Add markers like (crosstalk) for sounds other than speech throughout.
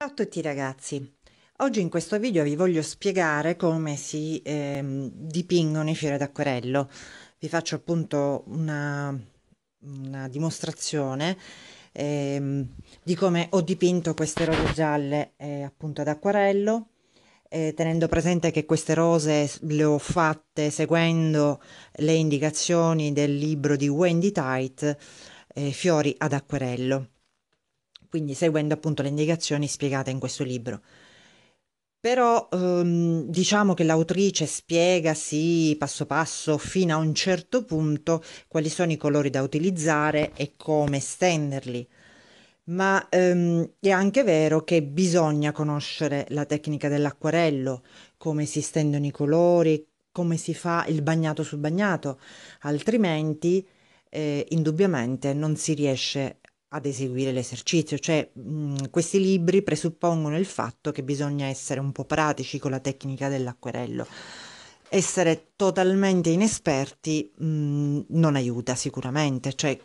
Ciao a tutti ragazzi, oggi in questo video vi voglio spiegare come si eh, dipingono i fiori d'acquerello. Vi faccio appunto una, una dimostrazione eh, di come ho dipinto queste rose gialle eh, appunto ad acquerello, eh, tenendo presente che queste rose le ho fatte seguendo le indicazioni del libro di Wendy Tite, eh, Fiori ad acquarello quindi seguendo appunto le indicazioni spiegate in questo libro. Però ehm, diciamo che l'autrice spiega, sì, passo passo, fino a un certo punto, quali sono i colori da utilizzare e come stenderli. Ma ehm, è anche vero che bisogna conoscere la tecnica dell'acquarello, come si stendono i colori, come si fa il bagnato su bagnato, altrimenti eh, indubbiamente non si riesce ad eseguire l'esercizio, cioè mh, mm, questi libri presuppongono il fatto che bisogna essere un po' pratici con la tecnica dell'acquerello. Essere totalmente inesperti mh, mm, non aiuta sicuramente, cioè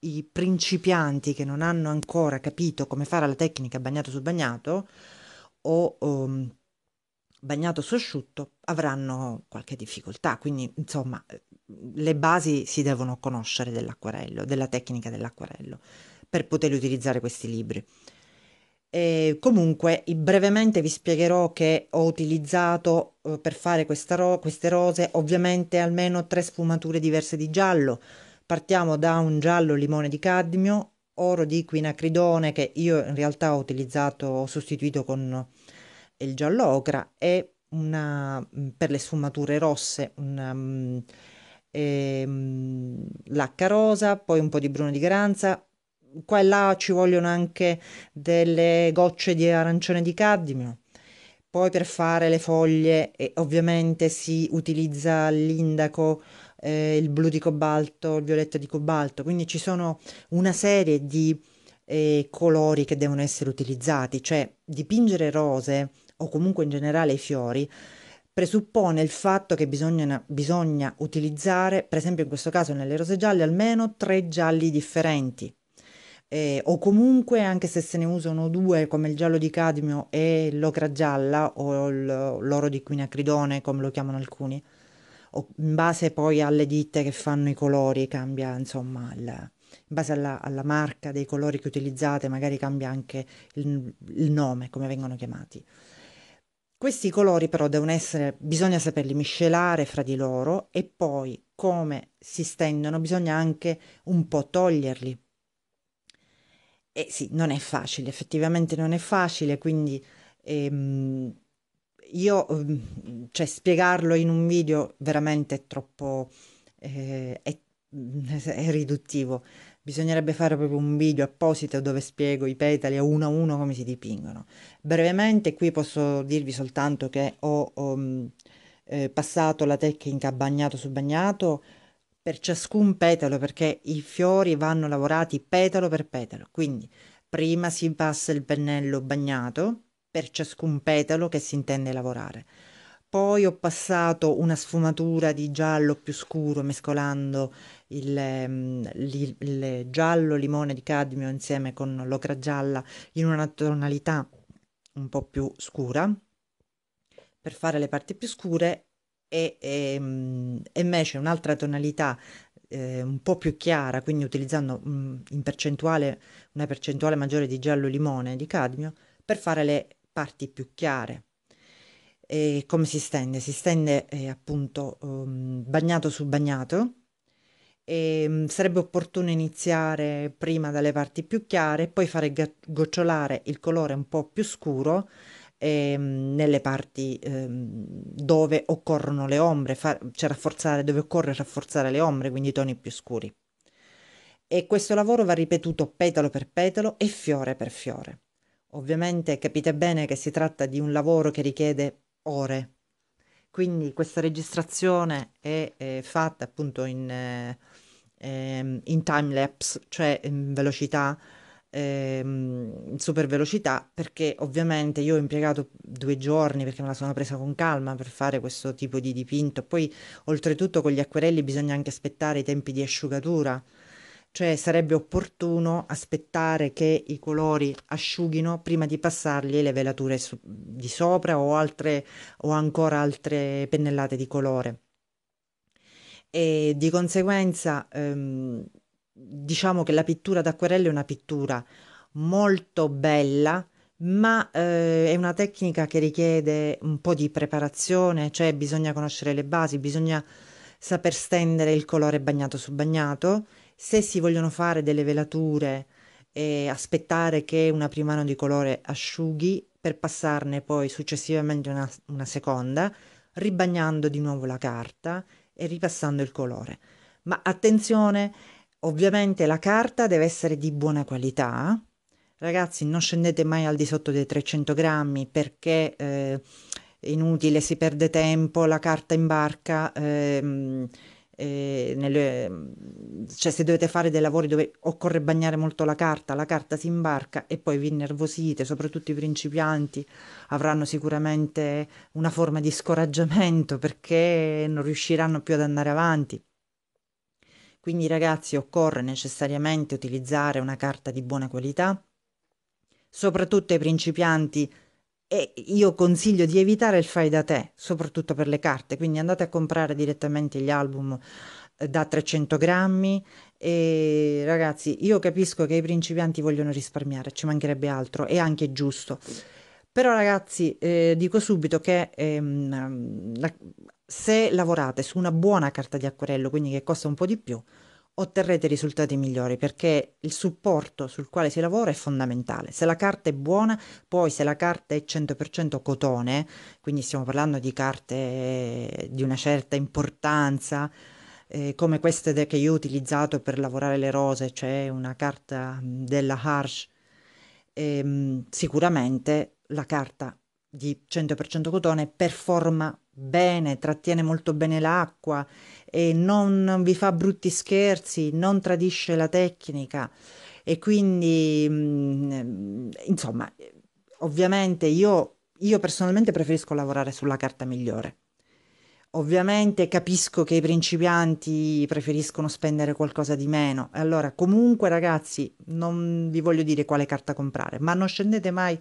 i principianti che non hanno ancora capito come fare la tecnica bagnato su bagnato o um, bagnato su asciutto avranno qualche difficoltà, quindi insomma le basi si devono conoscere dell'acquarello, della tecnica dell'acquarello per poterli utilizzare questi libri. E comunque brevemente vi spiegherò che ho utilizzato eh, per fare ro- queste rose ovviamente almeno tre sfumature diverse di giallo. Partiamo da un giallo limone di cadmio, oro di quinacridone che io in realtà ho utilizzato, ho sostituito con il giallo ocra e una, mm, per le sfumature rosse una, um, mm, e, um, lacca rosa, poi un po' di bruno di garanza, qua e là ci vogliono anche delle gocce di arancione di cadmio. Poi per fare le foglie eh, ovviamente si utilizza l'indaco, eh, il blu di cobalto, il violetto di cobalto, quindi ci sono una serie di eh, colori che devono essere utilizzati, cioè dipingere rose o comunque in generale i fiori presuppone il fatto che bisogna, bisogna utilizzare, per esempio in questo caso nelle rose gialle, almeno tre gialli differenti eh, o comunque anche se se ne usano due come il giallo di cadmio e l'ocra gialla o l'oro di quinacridone come lo chiamano alcuni, o in base poi alle ditte che fanno i colori cambia insomma il, in base alla, alla, marca dei colori che utilizzate magari cambia anche il, il nome come vengono chiamati. Questi colori però devono essere, bisogna saperli miscelare fra di loro e poi come si stendono bisogna anche un po' toglierli eh sì, non è facile, effettivamente non è facile, quindi ehm, io, mm, cioè, spiegarlo in un video veramente è troppo, eh, è, (laughs) è riduttivo. Bisognerebbe fare proprio un video apposito dove spiego i petali a uno a uno come si dipingono. Brevemente qui posso dirvi soltanto che ho, ho mm, eh, passato la tecnica bagnato su bagnato per ciascun petalo perché i fiori vanno lavorati petalo per petalo. Quindi prima si passa il pennello bagnato per ciascun petalo che si intende lavorare. Poi ho passato una sfumatura di giallo più scuro mescolando il, ehm, il, il giallo limone di cadmio insieme con l'ocra gialla in una tonalità un po' più scura per fare le parti più scure e, ehm, e, invece un'altra tonalità eh, un po' più chiara, quindi utilizzando mh, in percentuale una percentuale maggiore di giallo limone di cadmio per fare le parti più chiare. E come si stende? Si stende eh, appunto um, bagnato su bagnato. E, um, sarebbe opportuno iniziare prima dalle parti più chiare, poi fare gocciolare il colore un po' più scuro ehm, nelle parti ehm, dove occorrono le ombre, fa- cioè rafforzare, dove occorre rafforzare le ombre, quindi i toni più scuri. E questo lavoro va ripetuto petalo per petalo e fiore per fiore. Ovviamente capite bene che si tratta di un lavoro che richiede ore, quindi questa registrazione è, è fatta appunto in, eh, in time lapse, cioè in velocità ehm, super velocità perché ovviamente io ho impiegato due giorni perché me la sono presa con calma per fare questo tipo di dipinto. Poi oltretutto con gli acquerelli bisogna anche aspettare i tempi di asciugatura, cioè sarebbe opportuno aspettare che i colori asciughino prima di passargli le velature so- di sopra o, altre, o ancora altre pennellate di colore. E di conseguenza... Ehm, diciamo che la pittura d'acquarello è una pittura molto bella, ma eh, è una tecnica che richiede un po' di preparazione, cioè bisogna conoscere le basi, bisogna saper stendere il colore bagnato su bagnato. Se si vogliono fare delle velature e aspettare che una prima mano di colore asciughi per passarne poi successivamente una, una seconda, ribagnando di nuovo la carta e ripassando il colore. Ma attenzione, Ovviamente la carta deve essere di buona qualità. Ragazzi, non scendete mai al di sotto dei 300 grammi perché eh, è inutile, si perde tempo, la carta in barca. Eh, eh, nelle, cioè se dovete fare dei lavori dove occorre bagnare molto la carta, la carta si imbarca e poi vi innervosite, soprattutto i principianti avranno sicuramente una forma di scoraggiamento perché non riusciranno più ad andare avanti. Quindi ragazzi occorre necessariamente utilizzare una carta di buona qualità, soprattutto ai principianti e io consiglio di evitare il fai da te, soprattutto per le carte, quindi andate a comprare direttamente gli album eh, da 300 grammi e ragazzi io capisco che i principianti vogliono risparmiare, ci mancherebbe altro, è anche giusto. Però ragazzi eh, dico subito che ehm, la, se lavorate su una buona carta di acquerello, quindi che costa un po' di più, otterrete risultati migliori perché il supporto sul quale si lavora è fondamentale. Se la carta è buona, poi se la carta è 100% cotone, quindi stiamo parlando di carte eh, di una certa importanza, eh, come queste che io ho utilizzato per lavorare le rose, cioè una carta mm, della Harsh, ehm, sicuramente la carta di 100% cotone performa bene, trattiene molto bene l'acqua e non vi fa brutti scherzi, non tradisce la tecnica e quindi mm, insomma, ovviamente io, io personalmente preferisco lavorare sulla carta migliore. Ovviamente capisco che i principianti preferiscono spendere qualcosa di meno. Allora, comunque ragazzi, non vi voglio dire quale carta comprare, ma non scendete mai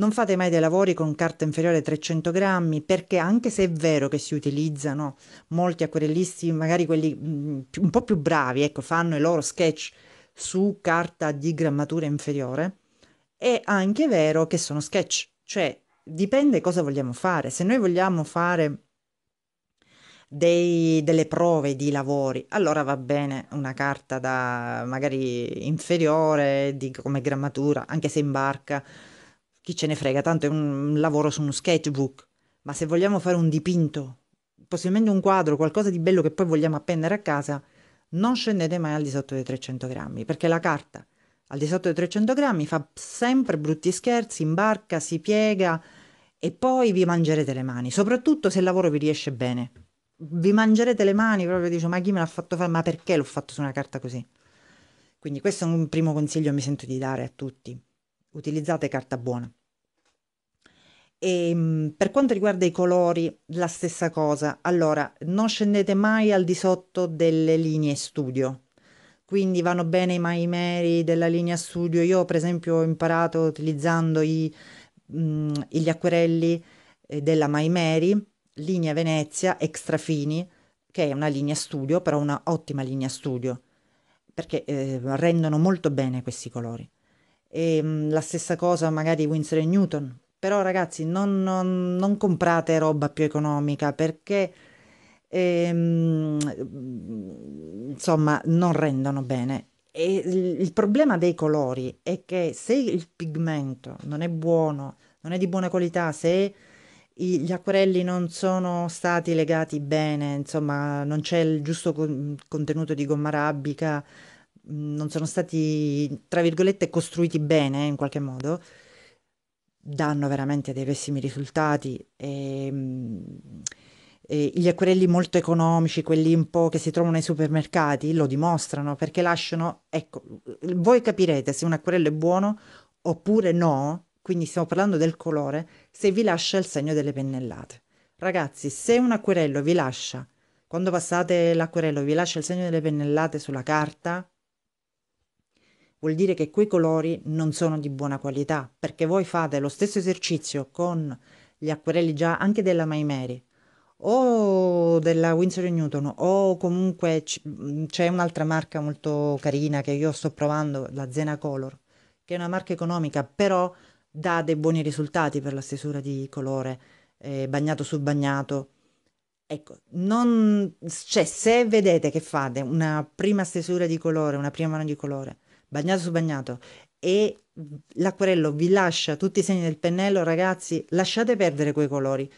non fate mai dei lavori con carta inferiore a 300 grammi perché anche se è vero che si utilizzano molti acquerellisti, magari quelli mm, un po' più bravi, ecco, fanno i loro sketch su carta di grammatura inferiore, è anche vero che sono sketch, cioè dipende cosa vogliamo fare. Se noi vogliamo fare dei, delle prove di lavori, allora va bene una carta da magari inferiore di, come grammatura, anche se in barca chi ce ne frega, tanto è un lavoro su uno sketchbook, ma se vogliamo fare un dipinto, possibilmente un quadro, qualcosa di bello che poi vogliamo appendere a casa, non scendete mai al di sotto dei 300 grammi, perché la carta al di sotto dei 300 grammi fa sempre brutti scherzi, imbarca, si piega e poi vi mangerete le mani, soprattutto se il lavoro vi riesce bene. Vi mangerete le mani proprio dice ma chi me l'ha fatto fare, ma perché l'ho fatto su una carta così? Quindi questo è un primo consiglio che mi sento di dare a tutti utilizzate carta buona. E, ehm, per quanto riguarda i colori, la stessa cosa. Allora, non scendete mai al di sotto delle linee studio. Quindi vanno bene i mai meri della linea studio. Io, per esempio, ho imparato utilizzando i, mh, mm, gli acquerelli eh, della Mai Mary, linea Venezia, extra fini, che è una linea studio, però una ottima linea studio, perché eh, rendono molto bene questi colori. E, ehm, mh, la stessa cosa magari Winsor e Newton. Però ragazzi non, non, non, comprate roba più economica perché ehm, insomma non rendono bene. E il, il problema dei colori è che se il pigmento non è buono, non è di buona qualità, se gli acquerelli non sono stati legati bene, insomma, non c'è il giusto contenuto di gomma arabica, non sono stati, tra virgolette, costruiti bene in qualche modo, danno veramente dei pessimi risultati. E, mm, e gli acquerelli molto economici, quelli un po' che si trovano nei supermercati, lo dimostrano perché lasciano, ecco, voi capirete se un acquerello è buono oppure no, quindi stiamo parlando del colore, se vi lascia il segno delle pennellate. Ragazzi, se un acquerello vi lascia, quando passate l'acquerello, vi lascia il segno delle pennellate sulla carta, vuol dire che quei colori non sono di buona qualità, perché voi fate lo stesso esercizio con gli acquerelli già anche della My Mary o della Winsor Newton o comunque c'è un'altra marca molto carina che io sto provando, la Zena Color, che è una marca economica, però dà dei buoni risultati per la stesura di colore eh, bagnato su bagnato. Ecco, non, cioè, se vedete che fate una prima stesura di colore, una prima mano di colore, bagnato su bagnato e l'acquerello vi lascia tutti i segni del pennello, ragazzi, lasciate perdere quei colori,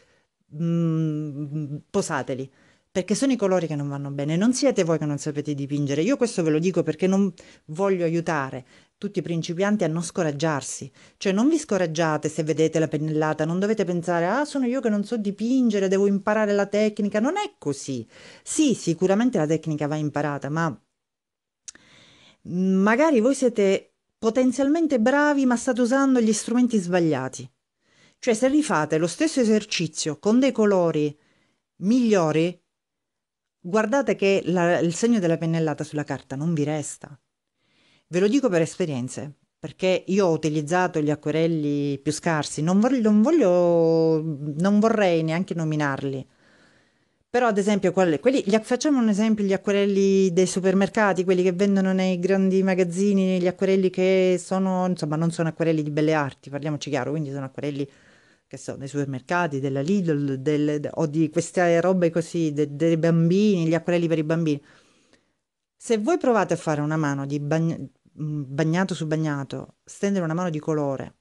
mm, posateli, perché sono i colori che non vanno bene, non siete voi che non sapete dipingere, io questo ve lo dico perché non voglio aiutare tutti i principianti a non scoraggiarsi, cioè non vi scoraggiate se vedete la pennellata, non dovete pensare ah sono io che non so dipingere, devo imparare la tecnica, non è così, sì sicuramente la tecnica va imparata, ma Magari voi siete potenzialmente bravi ma state usando gli strumenti sbagliati. Cioè se rifate lo stesso esercizio con dei colori migliori, guardate che la, il segno della pennellata sulla carta non vi resta. Ve lo dico per esperienze, perché io ho utilizzato gli acquerelli più scarsi, non, voglio, non, voglio, non vorrei neanche nominarli però ad esempio quelli, quelli, gli, facciamo un esempio, gli acquerelli dei supermercati, quelli che vendono nei grandi magazzini, gli acquerelli che sono, insomma, non sono acquerelli di belle arti, parliamoci chiaro, quindi sono acquerelli che so, dei supermercati, della Lidl del, o di queste robe così, de, dei bambini, gli acquerelli per i bambini. Se voi provate a fare una mano di bagn- bagnato su bagnato, stendere una mano di colore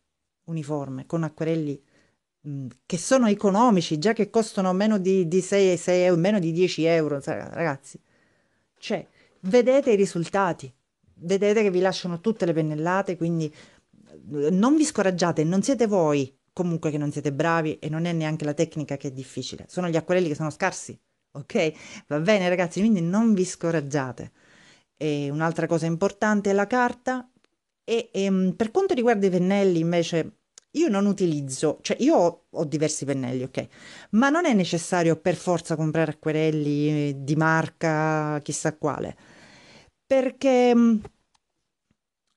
uniforme con acquerelli Mhmm, che sono economici, già che costano meno di, di 6, 6 euro, meno di 10 euro, ragazzi. Cioè, vedete i risultati, vedete che vi lasciano tutte le pennellate, quindi mhmm, non vi scoraggiate, non siete voi comunque che non siete bravi e non è neanche la tecnica che è difficile, sono gli acquerelli che sono scarsi, ok? Va bene ragazzi, quindi non vi scoraggiate. E un'altra cosa importante è la carta e, e ehm, per quanto riguarda i pennelli invece io non utilizzo, cioè io ho, ho, diversi pennelli, ok, ma non è necessario per forza comprare acquerelli eh, di marca chissà quale, perché mm,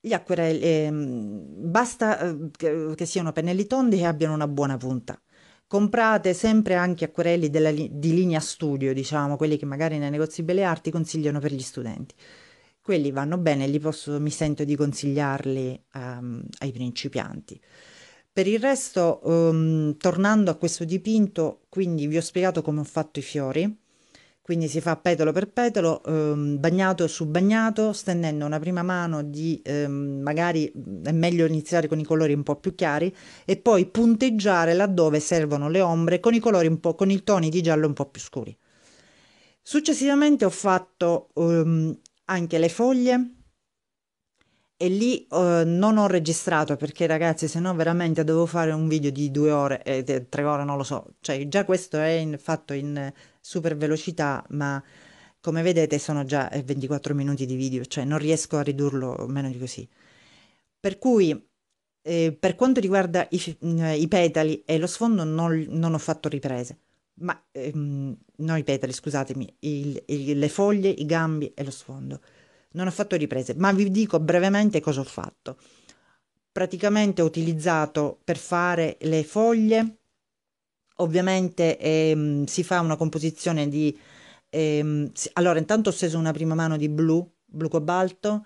gli acquerelli ehm, eh, basta che, che siano pennelli tondi e abbiano una buona punta. Comprate sempre anche acquerelli della, di linea studio, diciamo, quelli che magari nei negozi belle arti consigliano per gli studenti. Quelli vanno bene, li posso, mi sento di consigliarli um, ai principianti. Per il resto, ehm, tornando a questo dipinto, quindi vi ho spiegato come ho fatto i fiori, quindi si fa petolo per petolo, ehm, bagnato su bagnato, stendendo una prima mano di ehm, magari è meglio iniziare con i colori un po' più chiari e poi punteggiare laddove servono le ombre con i colori un po' con i toni di giallo un po' più scuri. Successivamente ho fatto ehm, anche le foglie e lì eh, non ho registrato perché ragazzi se no veramente devo fare un video di due ore e eh, tre ore non lo so cioè già questo è in, fatto in super velocità ma come vedete sono già 24 eh, minuti di video cioè non riesco a ridurlo meno di così per cui eh, per quanto riguarda i, mm, i, petali e lo sfondo non, non ho fatto riprese ma ehm, no i petali scusatemi il, il, le foglie i gambi e lo sfondo non ho fatto riprese, ma vi dico brevemente cosa ho fatto. Praticamente ho utilizzato per fare le foglie, ovviamente ehm, si fa una composizione di... Ehm, si, allora, intanto ho steso una prima mano di blu, blu cobalto,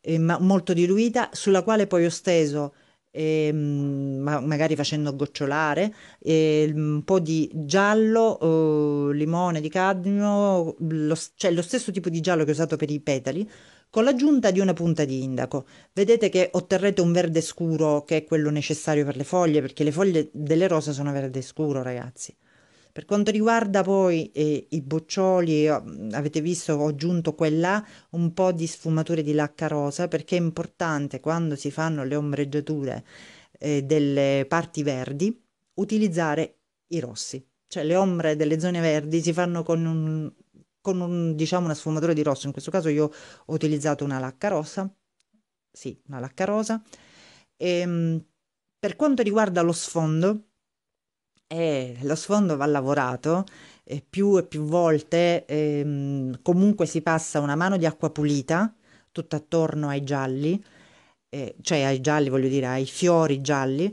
eh, molto diluita, sulla quale poi ho steso e, ehm, ma magari facendo gocciolare, e ehm, un po' di giallo, eh, limone di cadmio, lo, cioè lo stesso tipo di giallo che ho usato per i petali, con l'aggiunta di una punta di indaco. Vedete che otterrete un verde scuro che è quello necessario per le foglie, perché le foglie delle rose sono verde scuro, ragazzi. Per quanto riguarda poi eh, i boccioli, avete visto ho aggiunto qua e là un po' di sfumature di lacca rosa perché è importante quando si fanno le ombreggiature eh, delle parti verdi utilizzare i rossi. Cioè le ombre delle zone verdi si fanno con un, con un, diciamo una sfumatura di rosso, in questo caso io ho utilizzato una lacca rossa, sì, una lacca rosa. E, ehm, per quanto riguarda lo sfondo, e lo sfondo va lavorato e più e più volte ehm, comunque si passa una mano di acqua pulita tutta attorno ai gialli, eh, cioè ai gialli voglio dire ai fiori gialli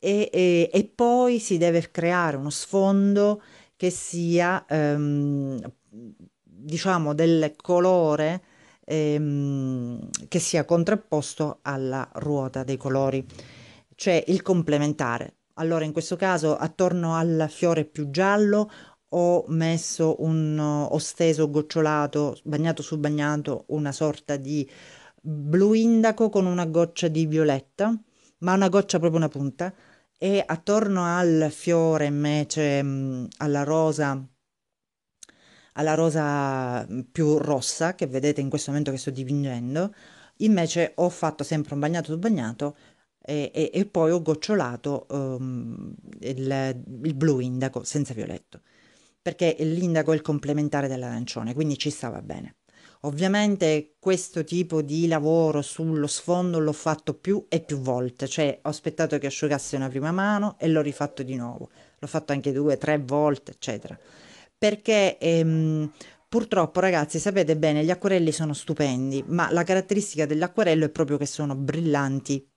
e, e, e poi si deve creare uno sfondo che sia ehm, diciamo del colore ehm, che sia contrapposto alla ruota dei colori, cioè il complementare. Allora, in questo caso, attorno al fiore più giallo ho messo un, eh, ho steso, gocciolato, bagnato su bagnato, una sorta di blu indaco con una goccia di violetta, ma una goccia proprio una punta, e attorno al fiore invece, mm, alla rosa alla rosa mm, più rossa che vedete in questo momento che sto dipingendo, invece ho fatto sempre un bagnato su bagnato e, e, e poi ho gocciolato um, il, il blu indaco senza violetto, perché l'indaco è il complementare dell'arancione, quindi ci stava bene. Ovviamente questo tipo di lavoro sullo sfondo l'ho fatto più e più volte, cioè ho aspettato che asciugasse una prima mano e l'ho rifatto di nuovo, l'ho fatto anche due, tre volte, eccetera. Perché ehm, purtroppo ragazzi sapete bene, gli acquarelli sono stupendi, ma la caratteristica dell'acquarello è proprio che sono brillanti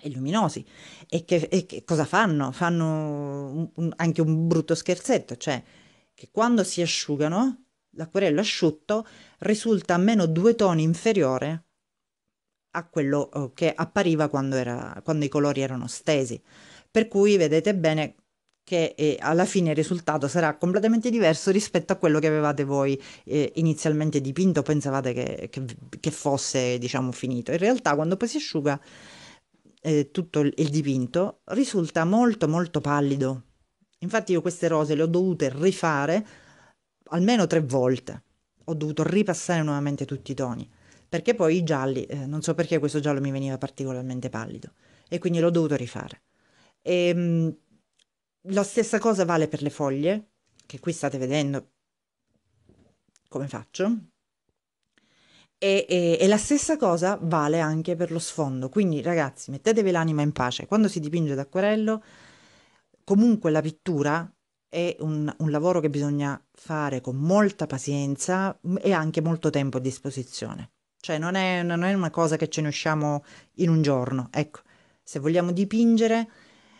e luminosi. E che, e che cosa fanno? Fanno un, un, anche un brutto scherzetto, cioè che quando si asciugano, l'acquarello asciutto risulta meno due toni inferiore a quello eh, che appariva quando, era, quando i colori erano stesi. Per cui vedete bene che eh, alla fine il risultato sarà completamente diverso rispetto a quello che avevate voi eh, inizialmente dipinto, pensavate che, che, che, fosse diciamo finito. In realtà quando poi si asciuga eh, tutto il dipinto, risulta molto molto pallido. Infatti io queste rose le ho dovute rifare almeno tre volte. Ho dovuto ripassare nuovamente tutti i toni, perché poi i gialli, eh, non so perché questo giallo mi veniva particolarmente pallido, e quindi l'ho dovuto rifare. E, ehm, mh, la stessa cosa vale per le foglie, che qui state vedendo come faccio, e, e, e, la stessa cosa vale anche per lo sfondo. Quindi, ragazzi, mettetevi l'anima in pace. Quando si dipinge d'acquarello, comunque la pittura è un, un lavoro che bisogna fare con molta pazienza e anche molto tempo a disposizione. Cioè, non è, non è una cosa che ce ne usciamo in un giorno. Ecco, se vogliamo dipingere,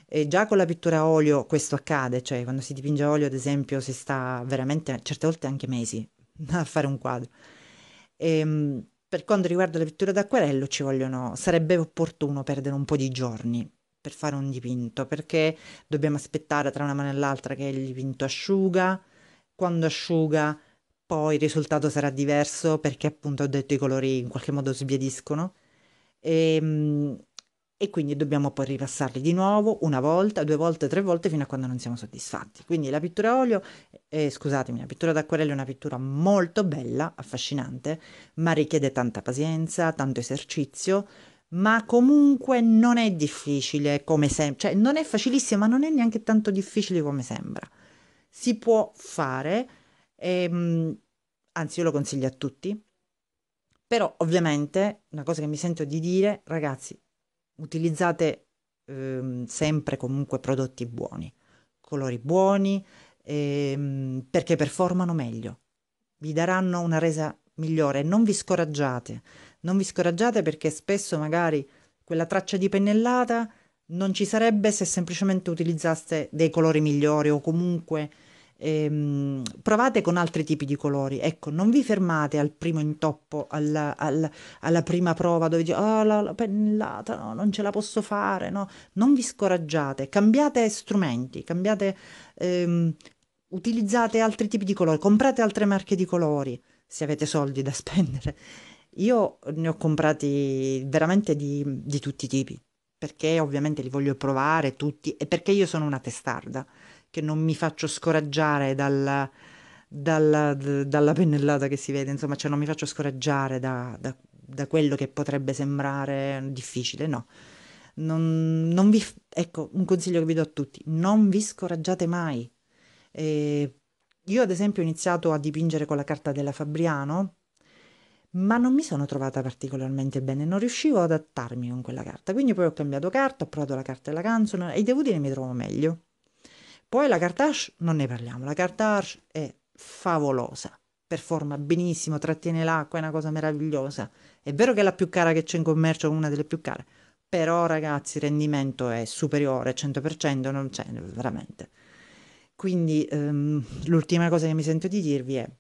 e eh, già con la pittura a olio questo accade, cioè quando si dipinge a olio, ad esempio, si sta veramente certe volte anche mesi (laughs) a fare un quadro. E, ehm, per quanto riguarda la pittura d'acquarello, ci vogliono, sarebbe opportuno perdere un po' di giorni per fare un dipinto, perché dobbiamo aspettare tra una mano e l'altra che il dipinto asciuga, quando asciuga poi il risultato sarà diverso perché appunto ho detto i colori in qualche modo sbiadiscono. E, ehm, e quindi dobbiamo poi ripassarli di nuovo una volta, due volte, tre volte fino a quando non siamo soddisfatti. Quindi la pittura a olio, eh, scusatemi, la pittura d'acquarello è una pittura molto bella, affascinante, ma richiede tanta pazienza, tanto esercizio, ma comunque non è difficile come sembra, cioè non è facilissimo, ma non è neanche tanto difficile come sembra. Si può fare, ehm, anzi io lo consiglio a tutti, però ovviamente una cosa che mi sento di dire, ragazzi, utilizzate eh, sempre comunque prodotti buoni, colori buoni, eh, perché performano meglio, vi daranno una resa migliore, non vi scoraggiate, non vi scoraggiate perché spesso magari quella traccia di pennellata non ci sarebbe se semplicemente utilizzaste dei colori migliori o comunque ehm, provate con altri tipi di colori, ecco, non vi fermate al primo intoppo, alla, alla, alla prima prova dove dite, oh, ah, la, la pennellata, no, non ce la posso fare, no, non vi scoraggiate, cambiate strumenti, cambiate, ehm, utilizzate altri tipi di colori, comprate altre marche di colori, se avete soldi da (laughs) spendere. Io ne ho comprati veramente di, di tutti i tipi perché ovviamente li voglio provare tutti e perché io sono una testarda che non mi faccio scoraggiare dalla, dalla, dalla pennellata che si vede, insomma, cioè non mi faccio scoraggiare da, da, da quello che potrebbe sembrare difficile, no. Non, non vi, ecco, un consiglio che vi do a tutti, non vi scoraggiate mai. Eh, io ad esempio ho iniziato a dipingere con la carta della Fabriano, ma non mi sono trovata particolarmente bene, non riuscivo ad adattarmi con quella carta, quindi poi ho cambiato carta, ho provato la carta della canzone e devo dire mi trovo meglio. Poi la Cartash non ne parliamo, la Cartash è favolosa, performa benissimo, trattiene l'acqua, è una cosa meravigliosa. È vero che è la più cara che c'è in commercio, una delle più care, però ragazzi il rendimento è superiore, 100% non c'è veramente. Quindi um, l'ultima cosa che mi sento di dirvi è,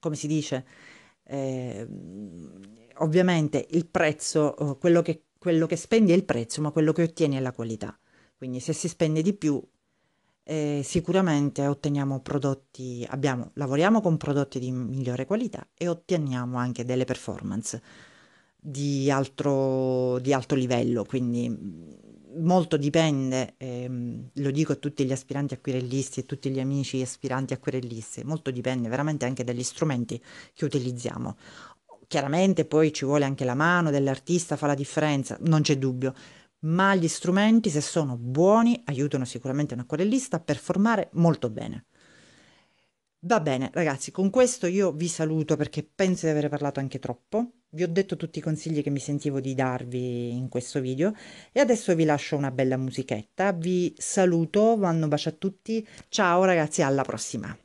come si dice, eh, ovviamente il prezzo, eh, quello che, quello che spendi è il prezzo, ma quello che ottieni è la qualità. Quindi se si spende di più eh, sicuramente otteniamo prodotti, abbiamo, lavoriamo con prodotti di migliore qualità e otteniamo anche delle performance di, altro, di alto livello, quindi mm, molto dipende, ehm, lo dico a tutti gli aspiranti acquirellisti e tutti gli amici aspiranti acquirellisti, molto dipende veramente anche dagli strumenti che utilizziamo. Chiaramente poi ci vuole anche la mano dell'artista, fa la differenza, non c'è dubbio, ma gli strumenti, se sono buoni, aiutano sicuramente un acquarellista a performare molto bene. Va bene, ragazzi, con questo io vi saluto perché penso di aver parlato anche troppo. Vi ho detto tutti i consigli che mi sentivo di darvi in questo video e adesso vi lascio una bella musichetta. Vi saluto, vanno bacio a tutti. Ciao ragazzi, alla prossima.